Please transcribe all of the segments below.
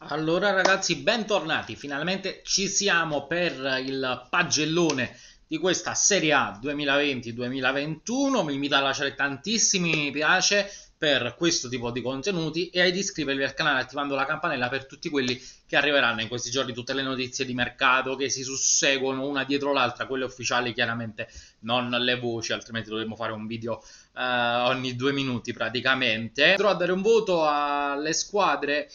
Allora ragazzi, bentornati, finalmente ci siamo per il pagellone di questa Serie A 2020-2021, mi invito a lasciare tantissimi mi piace per questo tipo di contenuti e ad iscrivervi al canale attivando la campanella per tutti quelli che arriveranno in questi giorni, tutte le notizie di mercato che si susseguono una dietro l'altra, quelle ufficiali chiaramente, non le voci, altrimenti dovremmo fare un video eh, ogni due minuti praticamente. Andrò a dare un voto alle squadre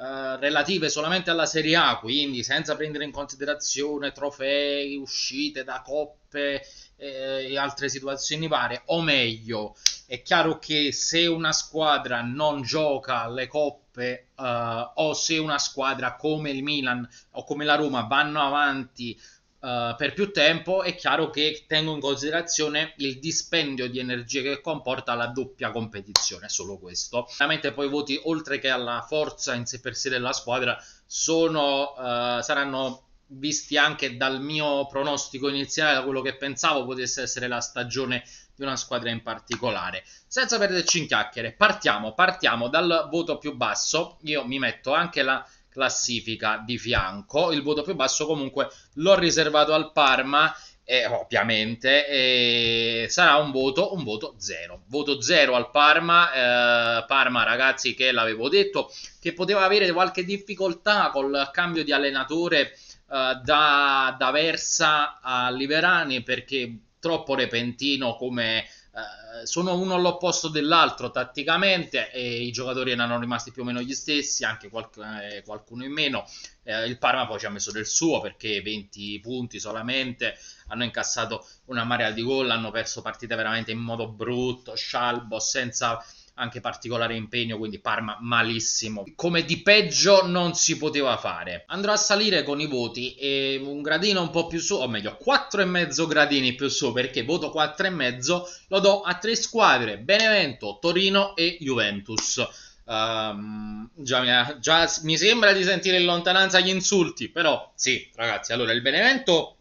eh, relative solamente alla Serie A, quindi senza prendere in considerazione trofei, uscite da coppe eh, e altre situazioni varie, o meglio, è chiaro che se una squadra non gioca le coppe eh, o se una squadra come il Milan o come la Roma vanno avanti uh, per più tempo, è chiaro che tengo in considerazione il dispendio di energie che comporta la doppia competizione, solo questo. Ovviamente poi i voti, oltre che alla forza in sé per sé della squadra, sono, uh, saranno visti anche dal mio pronostico iniziale, da quello che pensavo potesse essere la stagione di una squadra in particolare. Senza perderci in chiacchiere, partiamo, partiamo dal voto più basso. Io mi metto anche la classifica di fianco. Il voto più basso comunque l'ho riservato al Parma e ovviamente e sarà un voto, un voto zero. Voto zero al Parma. Eh, Parma, ragazzi, che l'avevo detto, che poteva avere qualche difficoltà col cambio di allenatore eh, da, da Versa a Liberani perché troppo repentino come eh, sono uno all'opposto dell'altro tatticamente e i giocatori erano rimasti più o meno gli stessi, anche qualc- eh, qualcuno in meno. Eh, il Parma poi ci ha messo del suo perché 20 punti solamente, hanno incassato una marea di gol, hanno perso partite veramente in modo brutto, scialbo, senza anche particolare impegno, quindi Parma malissimo. Come di peggio non si poteva fare. Andrò a salire con i voti e un gradino un po' più su, o meglio, quattro e mezzo gradini più su, perché voto quattro e mezzo lo do a tre squadre, Benevento, Torino e Juventus. Um, già, mi, già mi sembra di sentire in lontananza gli insulti, però sì, ragazzi, allora il Benevento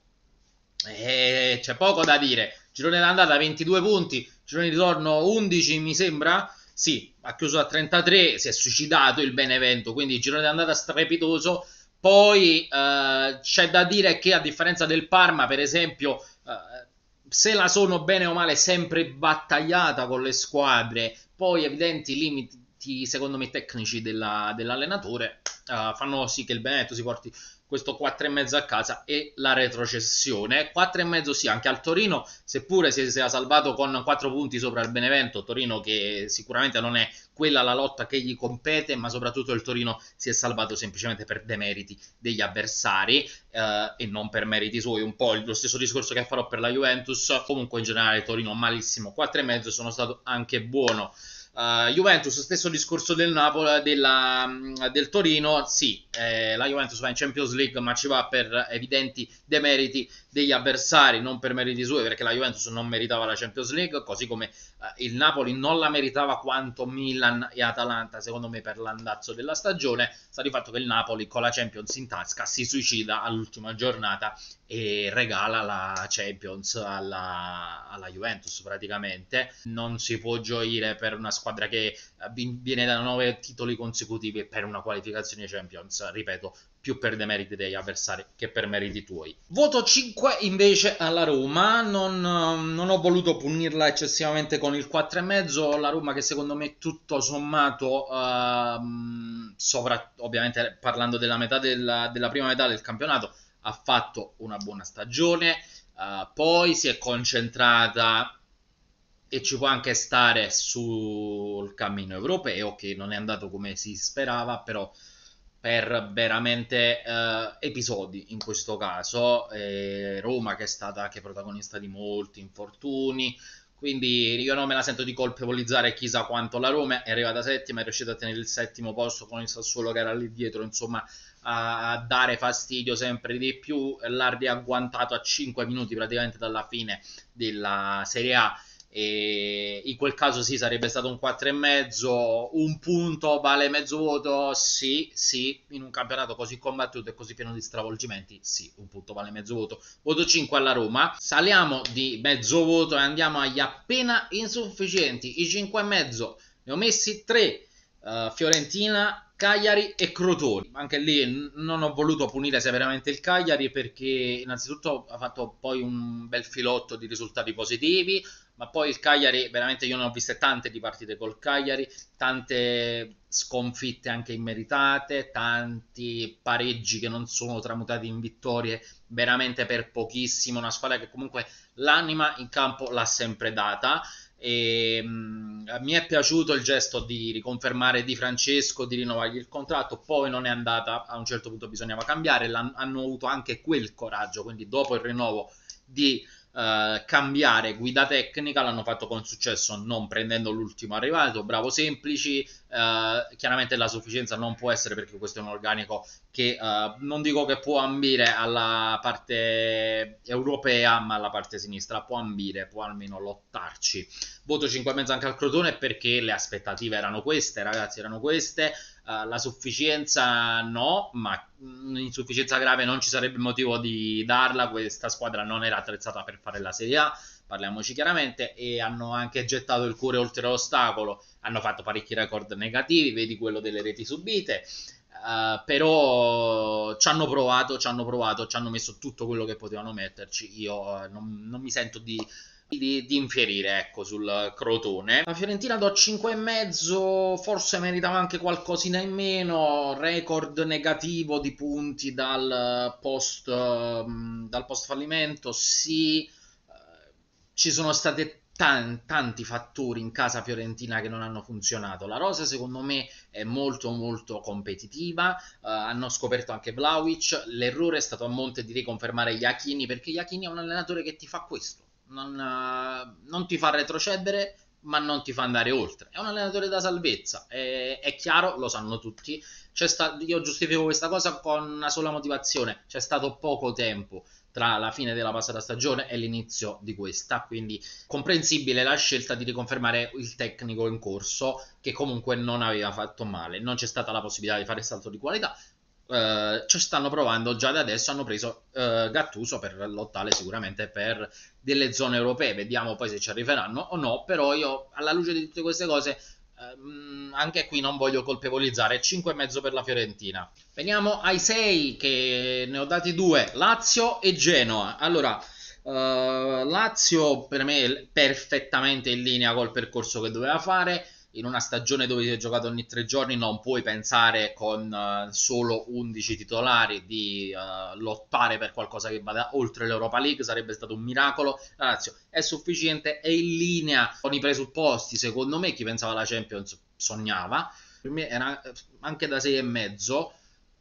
eh, c'è poco da dire. Girone d'andata 22 punti, girone di ritorno 11 mi sembra, sì, ha chiuso a 33, si è suicidato il Benevento, quindi il girone di andata strepitoso. Poi eh, c'è da dire che a differenza del Parma, per esempio, eh, se la sono bene o male sempre battagliata con le squadre, poi evidenti limiti secondo me tecnici della, dell'allenatore uh, fanno sì che il Benevento si porti questo 4,5 a casa e la retrocessione. 4,5 sì, anche al Torino, seppure si sia salvato con 4 punti sopra il Benevento, Torino che sicuramente non è quella la lotta che gli compete, ma soprattutto il Torino si è salvato semplicemente per demeriti degli avversari eh, e non per meriti suoi, un po' lo stesso discorso che farò per la Juventus, comunque in generale Torino malissimo, 4,5 sono stato anche buono. Uh, Juventus, stesso discorso del, Napoli, della, mm, del Torino, sì, eh, la Juventus va in Champions League ma ci va per evidenti demeriti degli avversari non per meriti suoi perché la Juventus non meritava la Champions League così come eh, il Napoli non la meritava quanto Milan e Atalanta secondo me per l'andazzo della stagione sta di fatto che il Napoli con la Champions in tasca si suicida all'ultima giornata e regala la Champions alla, alla Juventus praticamente non si può gioire per una squadra che eh, viene da nove titoli consecutivi per una qualificazione Champions ripeto più per demeriti degli avversari che per meriti tuoi. Voto 5 invece alla Roma, non, ehm, non ho voluto punirla eccessivamente con il 4,5, la Roma che secondo me tutto sommato, uh, sovra, ovviamente parlando della, metà della, della prima metà del campionato, ha fatto una buona stagione, uh, poi si è concentrata e ci può anche stare sul cammino europeo che non è andato come si sperava, però per veramente eh, episodi in questo caso eh, Roma che è stata anche protagonista di molti infortuni quindi io non me la sento di colpevolizzare chissà quanto la Roma è arrivata settima è riuscita a tenere il settimo posto con il Sassuolo che era lì dietro insomma a dare fastidio sempre di più Lardi ha agguantato a 5 minuti praticamente dalla fine della Serie A e in quel caso sì sarebbe stato un 4,5 un punto vale mezzo voto sì sì in un campionato così combattuto e così pieno di stravolgimenti sì un punto vale mezzo voto voto 5 alla Roma saliamo di mezzo voto e andiamo agli appena insufficienti i 5,5 ne ho messi 3 uh, eh, Fiorentina Cagliari e Crotone. Anche lì non ho voluto punire severamente il Cagliari perché innanzitutto ha fatto poi un bel filotto di risultati positivi, ma poi il Cagliari, veramente io ne ho viste tante di partite col Cagliari, tante sconfitte anche immeritate, tanti pareggi che non sono tramutati in vittorie veramente per pochissimo, una squadra che comunque l'anima in campo l'ha sempre data. E, ehm, mh, mi è piaciuto il gesto di riconfermare Di Francesco, di rinnovargli il contratto, poi non è andata, a un certo punto bisognava cambiare, hanno avuto anche quel coraggio, quindi dopo il rinnovo di eh, cambiare guida tecnica l'hanno fatto con successo non prendendo l'ultimo arrivato, bravo semplici, eh, chiaramente la sufficienza non può essere perché questo è un organico che eh, non dico che può ambire alla parte europea ma alla parte sinistra può ambire, può almeno lottarci. Voto 5 e mezzo anche al Crotone perché le aspettative erano queste ragazzi, erano queste eh, la sufficienza no, ma mm, insufficienza grave non ci sarebbe motivo di darla, questa squadra non era attrezzata per fare la Serie A, parliamoci chiaramente, e hanno anche gettato il cuore oltre l'ostacolo, hanno fatto parecchi record negativi, vedi quello delle reti subite, uh, però ci hanno provato, ci hanno provato, ci hanno messo tutto quello che potevano metterci, io eh, non, non mi sento di di, di, infierire ecco, sul Crotone. La Fiorentina do 5,5, forse meritava anche qualcosina in meno, record negativo di punti dal post, mm, dal post fallimento, sì, eh, ci sono state tanti fattori in casa fiorentina che non hanno funzionato. La rosa, secondo me, è molto molto competitiva. Uh, hanno scoperto anche Vlaovic. L'errore è stato a monte di riconfermare Iachini, perché Iachini è un allenatore che ti fa questo non, eh, non, ti fa retrocedere, ma non ti fa andare oltre. È un allenatore da salvezza, è, è chiaro, lo sanno tutti. Sta, io giustifico questa cosa con una sola motivazione: c'è stato poco tempo tra la fine della passata stagione e l'inizio di questa, quindi comprensibile la scelta di riconfermare il tecnico in corso che comunque non aveva fatto male, non c'è stata la possibilità di fare salto di qualità, eh, ci cioè, stanno provando già da adesso. Hanno preso eh, Gattuso per lottare sicuramente per delle zone europee. Vediamo poi se ci arriveranno o no. Però io, alla luce di tutte queste cose, ehm, anche qui non voglio colpevolizzare. 5,5 per la Fiorentina. Veniamo ai 6 che ne ho dati due, Lazio e Genoa. Allora. Uh, Lazio per me è perfettamente in linea col percorso che doveva fare in una stagione dove si è giocato ogni tre giorni non puoi pensare con eh, solo 11 titolari di uh, lottare per qualcosa che vada oltre l'Europa League, sarebbe stato un miracolo. La Lazio è sufficiente, è in linea con i presupposti, secondo me chi pensava alla Champions sognava, per me era eh, anche da 6 e mezzo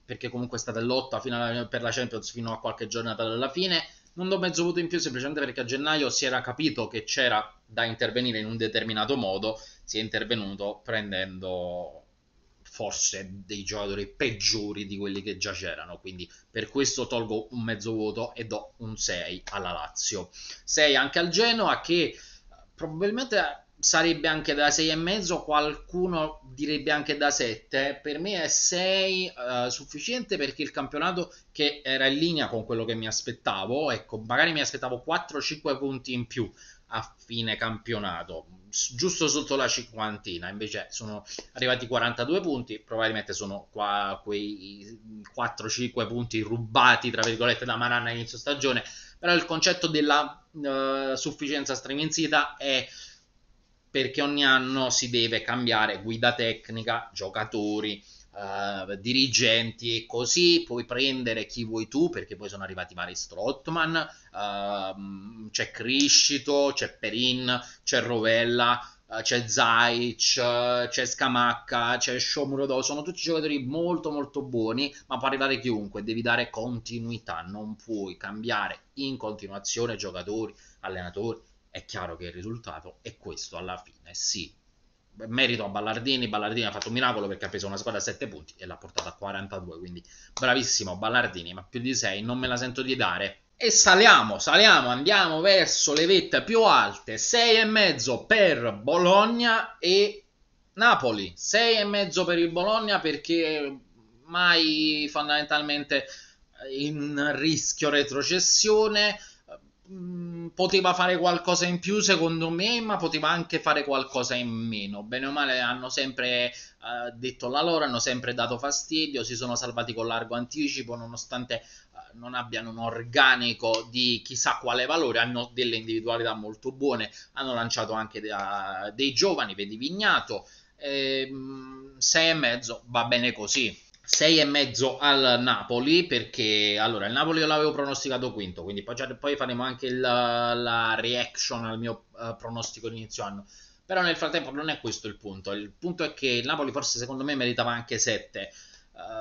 perché comunque è stata in lotta alla, per la Champions fino a qualche giornata dalla fine non do mezzo voto in più semplicemente perché a gennaio si era capito che c'era da intervenire in un determinato modo, si è intervenuto prendendo forse dei giocatori peggiori di quelli che già c'erano, quindi per questo tolgo un mezzo voto e do un 6 alla Lazio. 6 anche al Genoa che eh, probabilmente sarebbe anche da 6 e mezzo qualcuno direbbe anche da 7. Per me è 6 uh, eh, sufficiente perché il campionato che era in linea con quello che mi aspettavo, ecco, magari mi aspettavo 4-5 punti in più a fine campionato, giusto sotto la cinquantina, invece sono arrivati 42 punti, probabilmente sono qua quei 4-5 punti rubati, tra virgolette, da Maranna inizio stagione, però il concetto della uh, sufficienza striminzita è perché ogni anno si deve cambiare guida tecnica, giocatori, eh, dirigenti e così puoi prendere chi vuoi tu perché poi sono arrivati vari Strottman, eh, c'è Criscito, c'è Perin, c'è Rovella, eh, c'è Zaic, eh, c'è Scamacca, c'è Shomurodov, sono tutti giocatori molto molto buoni, ma può arrivare chiunque, devi dare continuità, non puoi cambiare in continuazione giocatori, allenatori, è chiaro che il risultato è questo alla fine, sì. Merito a Ballardini, Ballardini ha fatto un miracolo perché ha preso una squadra a 7 punti e l'ha portata a 42, quindi bravissimo Ballardini, ma più di 6 non me la sento di dare. E saliamo, saliamo, andiamo verso le vette più alte, 6,5 per Bologna e Napoli, 6,5 per il Bologna perché mai fondamentalmente in rischio retrocessione, Mm, poteva fare qualcosa in più secondo me, ma poteva anche fare qualcosa in meno. Bene o male hanno sempre uh, detto la loro, hanno sempre dato fastidio, si sono salvati con largo anticipo nonostante uh, non abbiano un organico di chissà quale valore, hanno delle individualità molto buone, hanno lanciato anche da, dei giovani, vedi Vignato, 6 ehm, e mezzo va bene così 6 e mezzo al Napoli perché allora il Napoli io l'avevo pronosticato quinto quindi poi, poi faremo anche il, la reaction al mio uh, pronostico d'inizio anno però nel frattempo non è questo il punto il punto è che il Napoli forse secondo me meritava anche 7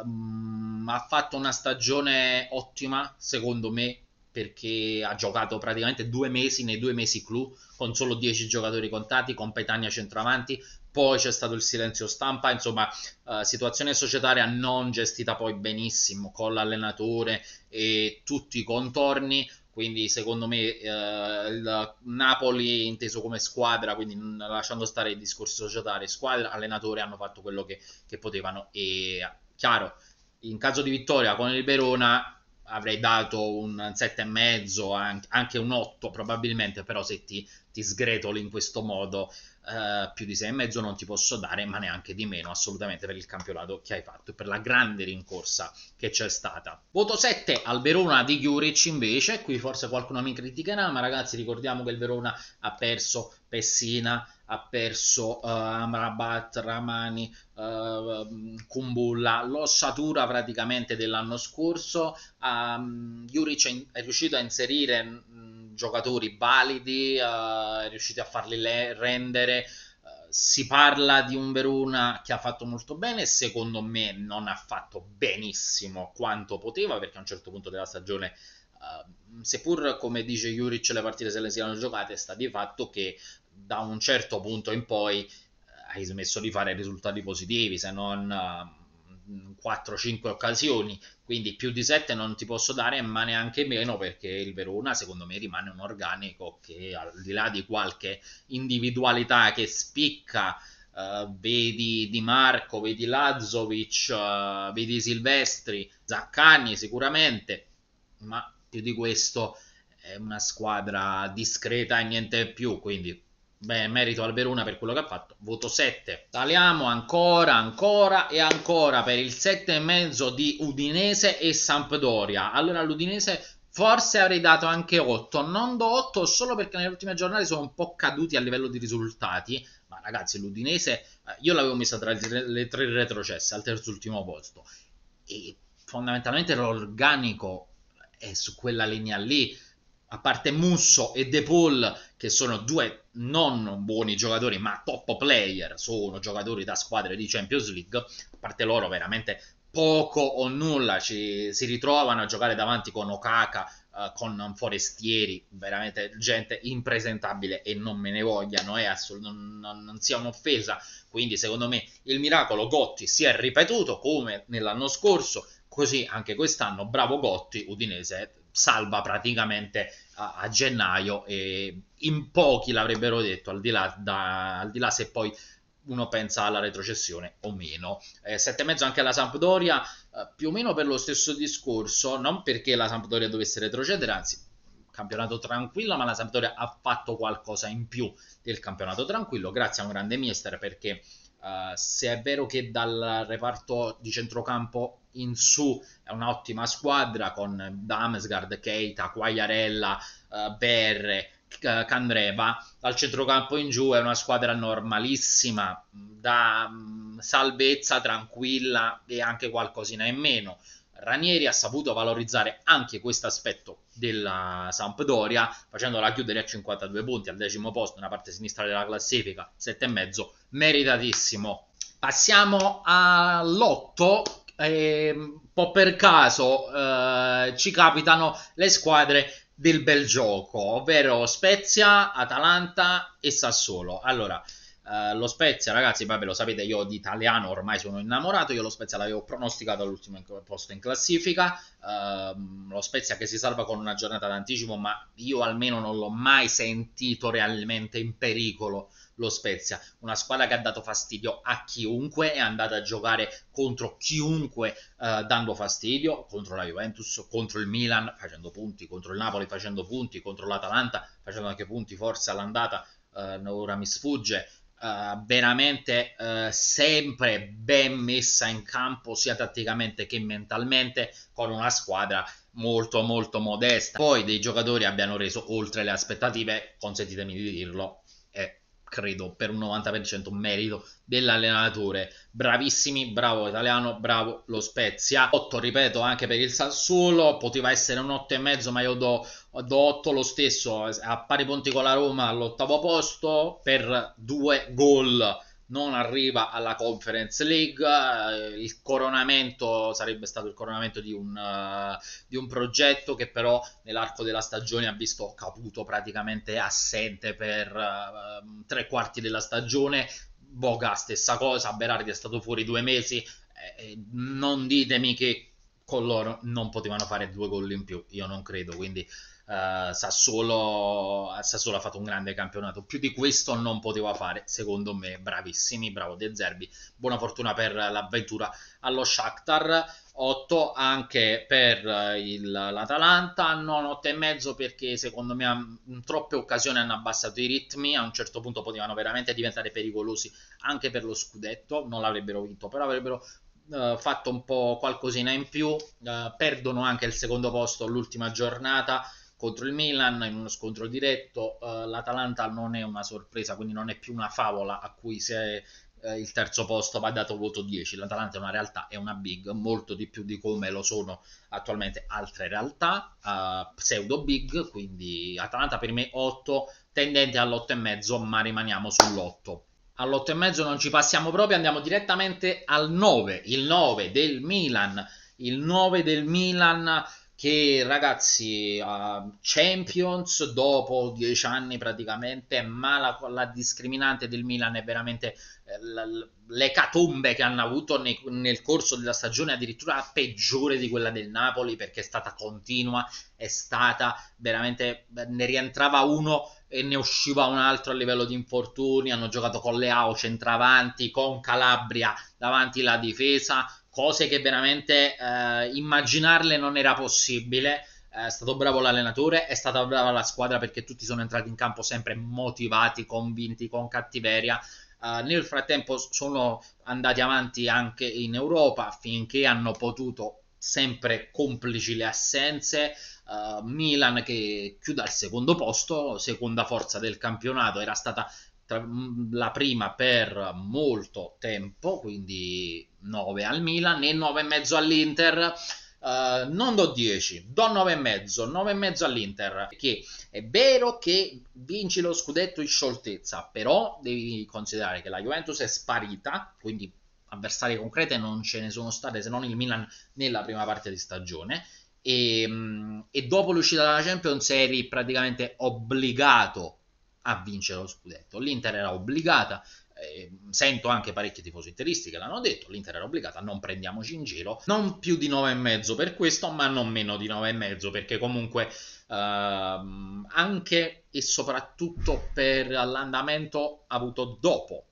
um, ehm, ha fatto una stagione ottima secondo me perché ha giocato praticamente due mesi nei due mesi clou con solo 10 giocatori contati con Petagna centravanti poi c'è stato il silenzio stampa, insomma, uh, situazione societaria non gestita poi benissimo con l'allenatore e tutti i contorni. Quindi, secondo me, uh, il Napoli inteso come squadra, quindi lasciando stare i discorsi societari, squadra, allenatore hanno fatto quello che, che potevano. E chiaro, in caso di vittoria con il Verona, avrei dato un 7,5, anche un 8 probabilmente, però se ti, ti sgretoli in questo modo eh, più di 6,5 non ti posso dare, ma neanche di meno assolutamente per il campionato che hai fatto e per la grande rincorsa che c'è stata. Voto 7 al Verona di Juric invece, qui forse qualcuno mi criticherà, ma ragazzi ricordiamo che il Verona ha perso Pessina, ha perso uh, Amrabat, Ramani, uh, Kumbulla, l'ossatura praticamente dell'anno scorso. Um, Juric è riuscito a inserire mh, mm, giocatori validi, uh, è riuscito a farli le- rendere. si parla di un Verona che ha fatto molto bene, secondo me non ha fatto benissimo quanto poteva perché a un certo punto della stagione Uh, seppur come dice Juric le partite se le siano giocate sta di fatto che da un certo punto in poi eh, hai smesso di fare risultati positivi, se non... 4-5 eh, occasioni, quindi più di 7 non ti posso dare, ma neanche meno perché il Verona secondo me rimane un organico che al di là di qualche individualità che spicca, eh, vedi Di Marco, vedi Lazzovic, eh, vedi Silvestri, Zaccani sicuramente, ma più di questo è una squadra discreta e niente più, quindi beh, merito al Verona per quello che ha fatto, voto 7. Taliamo ancora, ancora e ancora per il 7,5 di Udinese e Sampdoria. Allora l'Udinese forse avrei dato anche 8, non do 8 solo perché nelle ultime giornate sono un po' caduti a livello di risultati, ma ragazzi l'Udinese eh, io l'avevo messa tra le tre retrocesse al terzo ultimo posto e fondamentalmente l'organico è su quella linea lì a parte Musso e De Paul, che sono due non buoni giocatori, ma top player, sono giocatori da squadre di Champions League, a parte loro veramente poco o nulla ci, si ritrovano a giocare davanti con Okaka, eh, con Forestieri, veramente gente impresentabile e non me ne vogliano, è assolut- non, non, non sia un'offesa, quindi secondo me il miracolo Gotti si è ripetuto come nell'anno scorso, così anche quest'anno, bravo Gotti, Udinese salva praticamente a, a gennaio e in pochi l'avrebbero detto, al di là, da, al di là se poi uno pensa alla retrocessione o meno. Eh, sette e mezzo anche alla Sampdoria, eh, più o meno per lo stesso discorso, non perché la Sampdoria dovesse retrocedere, anzi campionato tranquillo, ma la Sampdoria ha fatto qualcosa in più del campionato tranquillo grazie a un grande mister perché eh, se è vero che dal reparto di centrocampo in su è un'ottima squadra con Damsgaard, Keita, Quagliarella, uh, Berre, eh, Candreva, dal centrocampo in giù è una squadra normalissima, da um, salvezza, tranquilla e anche qualcosina in meno. Ranieri ha saputo valorizzare anche questo aspetto della Sampdoria, facendola chiudere a 52 punti al decimo posto, nella parte sinistra della classifica, e mezzo, meritatissimo. Passiamo all'otto, eh, un po' per caso eh, ci capitano le squadre del bel gioco, ovvero Spezia, Atalanta e Sassuolo. Allora, eh, lo Spezia, ragazzi, vabbè, lo sapete, io di italiano ormai sono innamorato. Io lo Spezia l'avevo pronosticato all'ultimo posto in classifica. Uh, lo Spezia che si salva con una giornata d'anticipo, ma io almeno non l'ho mai sentito realmente in pericolo. Lo Spezia, una squadra che ha dato fastidio a chiunque, è andata a giocare contro chiunque uh, dando fastidio, contro la Juventus, contro il Milan facendo punti, contro il Napoli facendo punti, contro l'Atalanta facendo anche punti, forse all'andata, eh, ora mi sfugge, eh, veramente uh, sempre ben messa in campo sia tatticamente che mentalmente con una squadra molto molto modesta. Poi dei giocatori abbiano reso oltre le aspettative, consentitemi di dirlo, credo per un 90% merito dell'allenatore. Bravissimi, bravo italiano, bravo lo Spezia. 8, ripeto, anche per il Sassuolo, poteva essere un 8 e mezzo, ma io do, do 8 lo stesso, a pari punti con la Roma all'ottavo posto per due gol non arriva alla Conference League. Eh, il coronamento sarebbe stato il coronamento di un, uh, di un progetto che però nell'arco della stagione ha visto Caputo praticamente assente per uh, tre quarti della stagione. Boga stessa cosa, Berardi è stato fuori due mesi. Eh, non ditemi che con loro non potevano fare due gol in più, io non credo, quindi Uh, Sassuolo, eh, Sassuolo, ha fatto un grande campionato. Più di questo non poteva fare, secondo me. Bravissimi, bravo De Zerbi. Buona fortuna per l'avventura allo Shakhtar. 8 anche per eh, il, l'Atalanta, non 8 e mezzo perché secondo me in troppe occasioni hanno abbassato i ritmi, a un certo punto potevano veramente diventare pericolosi anche per lo scudetto, non l'avrebbero vinto, però avrebbero Uh, fatto un po' qualcosina in più, uh, perdono anche il secondo posto l'ultima giornata, contro il Milan in uno scontro diretto. Eh, L'Atalanta non è una sorpresa, quindi non è più una favola a cui se eh, il terzo posto va dato voto 10. L'Atalanta è una realtà, è una big, molto di più di come lo sono attualmente altre realtà, eh, pseudo big, quindi Atalanta per me 8, tendente all'8,5, ma rimaniamo sull'8 all'8,5 non ci passiamo proprio, andiamo direttamente al 9, il 9 del Milan, il 9 del Milan che ragazzi uh, Champions dopo dieci anni praticamente ma la, la discriminante del Milan è veramente eh, le catombe che hanno avuto nei, nel corso della stagione addirittura peggiore di quella del Napoli perché è stata continua è stata veramente ne rientrava uno e ne usciva un altro a livello di infortuni hanno giocato con Leao centravanti con Calabria davanti la difesa cose che veramente eh, immaginarle non era possibile. Eh, è stato bravo l'allenatore, è stata brava la squadra perché tutti sono entrati in campo sempre motivati, convinti, con cattiveria. Uh, nel frattempo sono andati avanti anche in Europa finché hanno potuto, sempre complici le assenze. Uh, Milan che chiude al secondo posto, seconda forza del campionato, era stata tra, la prima per molto tempo, quindi 9 al Milan e 9,5 all'Inter. Uh, non do 10, do 9,5, 9,5 all'Inter, Che è vero che vinci lo scudetto in scioltezza, però devi considerare che la Juventus è sparita, quindi avversarie concrete non ce ne sono state se non il Milan nella prima parte di stagione e, mm, e dopo l'uscita dalla Champions eri praticamente obbligato a vincere lo scudetto. L'Inter era obbligata, eh, sento anche parecchi tifosi interisti che l'hanno detto, l'Inter era obbligata, non prendiamoci in giro, non più di 9,5 per questo, ma non meno di 9,5 perché comunque ehm, anche e soprattutto per l'andamento avuto dopo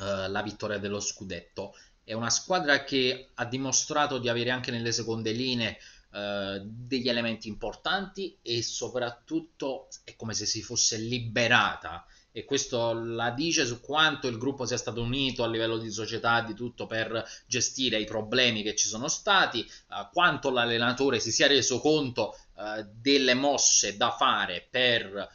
eh, la vittoria dello scudetto, è una squadra che ha dimostrato di avere anche nelle seconde linee eh, degli elementi importanti e soprattutto è come se si fosse liberata e questo la dice su quanto il gruppo sia stato unito a livello di società, di tutto per gestire i problemi che ci sono stati, eh, quanto l'allenatore si sia reso conto eh, delle mosse da fare per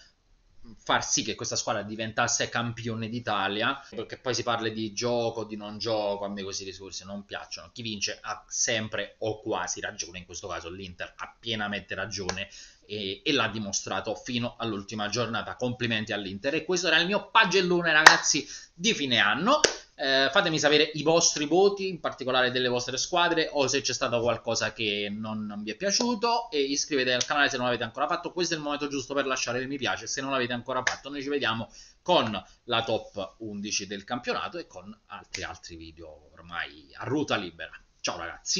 far sì che questa squadra diventasse campione d'Italia, perché poi si parla di gioco, di non gioco, a me questi discorsi non piacciono. Chi vince ha sempre o quasi ragione, in questo caso l'Inter ha pienamente ragione e, e l'ha dimostrato fino all'ultima giornata. Complimenti all'Inter e questo era il mio pagellone ragazzi di fine anno. Eh, fatemi sapere i vostri voti, in particolare delle vostre squadre, o se c'è stato qualcosa che non, non vi è piaciuto. E iscrivetevi al canale se non l'avete ancora fatto. Questo è il momento giusto per lasciare il mi piace. Se non l'avete ancora fatto, noi ci vediamo con la top 11 del campionato e con altri, altri video ormai a ruta libera. Ciao ragazzi!